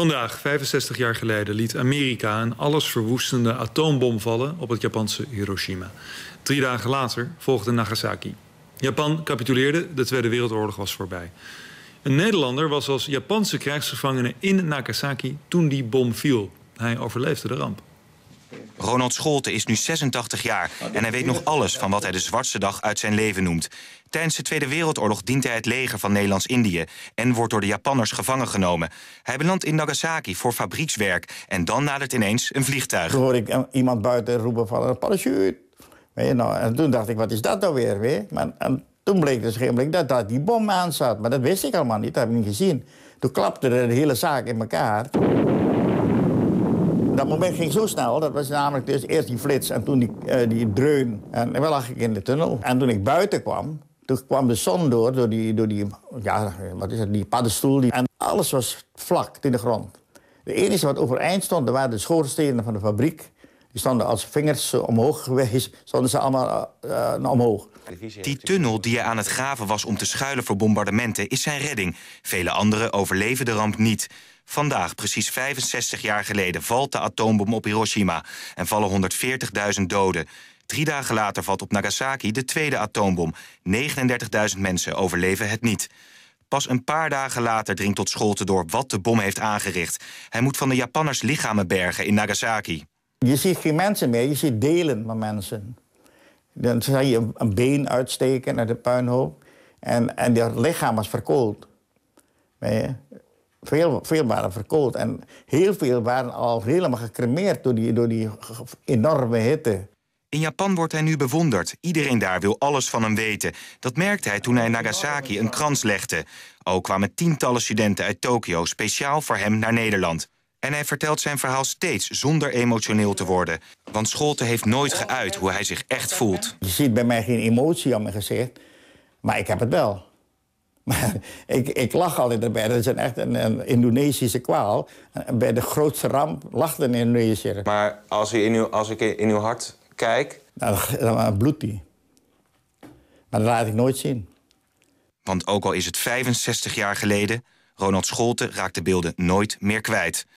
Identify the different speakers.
Speaker 1: Vandaag, 65 jaar geleden, liet Amerika een allesverwoestende atoombom vallen op het Japanse Hiroshima. Drie dagen later volgde Nagasaki. Japan capituleerde, de Tweede Wereldoorlog was voorbij. Een Nederlander was als Japanse krijgsgevangene in Nagasaki toen die bom viel. Hij overleefde de ramp. Ronald Scholte
Speaker 2: is nu 86 jaar oh, en hij weet nog alles van wat hij de zwartste dag uit zijn leven noemt. Tijdens de Tweede Wereldoorlog dient hij het leger van Nederlands-Indië en wordt door de Japanners gevangen genomen. Hij belandt in Nagasaki voor fabriekswerk en dan nadert ineens een vliegtuig. Toen
Speaker 3: hoor ik eh, iemand buiten roepen van een eh, parachute. Nou, en toen dacht ik, wat is dat nou weer? Maar, en toen bleek dus geen dat daar die bom aan zat. Maar dat wist ik allemaal niet, dat heb ik niet gezien. Toen klapte de hele zaak in elkaar dat moment ging zo snel. Dat was namelijk dus eerst die flits en toen die, eh, die dreun. En dan lag ik in de tunnel. En toen ik buiten kwam, toen kwam de zon door, door die, door die, ja, wat is het, die paddenstoel. Die, en alles was vlak in de grond. De enige wat overeind stond, dat waren de schoorstenen van de fabriek. Die stonden als vingers omhoog geweest, stonden ze allemaal uh, omhoog.
Speaker 2: Die tunnel die hij aan het graven was om te schuilen voor bombardementen is zijn redding. Vele anderen overleven de ramp niet. Vandaag, precies 65 jaar geleden, valt de atoombom op Hiroshima en vallen 140.000 doden. Drie dagen later valt op Nagasaki de tweede atoombom. 39.000 mensen overleven het niet. Pas een paar dagen later dringt tot te door wat de bom heeft aangericht. Hij moet van de Japanners lichamen bergen in Nagasaki.
Speaker 3: Je ziet geen mensen meer, je ziet delen van mensen. Dan zag je een been uitsteken uit de puinhoop. En, en dat lichaam was verkoold. Veel, veel waren verkoold en heel veel waren al helemaal gecremeerd door die, door die enorme hitte.
Speaker 2: In Japan wordt hij nu bewonderd. Iedereen daar wil alles van hem weten. Dat merkte hij toen hij Nagasaki een krans legde. Ook kwamen tientallen studenten uit Tokio speciaal voor hem naar Nederland. En hij vertelt zijn verhaal steeds zonder emotioneel te worden. Want Scholte heeft nooit geuit hoe hij zich echt voelt.
Speaker 3: Je ziet bij mij geen emotie aan mijn gezicht, maar ik heb het wel ik, ik lach altijd erbij. Dat is een, echt een, Indonesische kwaal. Bij de grootste ramp lachten een Indonesiër. Maar
Speaker 2: als, in uw, als ik in uw hart kijk...
Speaker 3: Nou, dan bloedt die. Maar dat laat ik nooit zien.
Speaker 2: Want ook al is het 65 jaar geleden... Ronald Scholte raakt de beelden nooit meer kwijt.